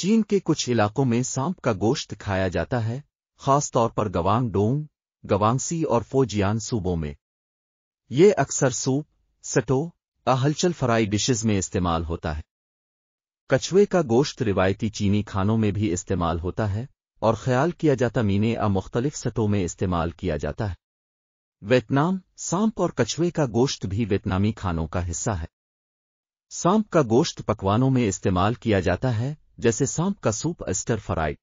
चीन के कुछ इलाकों में सांप का गोश्त खाया जाता है खासतौर पर गवांग डोंग गवांगसी और फोजियान सूबों में ये अक्सर सूप सटो अहलचल फ्राई डिशेज में इस्तेमाल होता है कछुए का गोश्त रिवायती चीनी खानों में भी इस्तेमाल होता है और ख्याल किया जाता मीने अ मुख्तलिफ सटों में इस्तेमाल किया जाता है वियतनाम सांप और कछुए का गोश्त भी वियतनामी खानों का हिस्सा है सांप का गोश्त पकवानों में इस्तेमाल किया जाता है जैसे सांप का सूप एस्टर फ्राई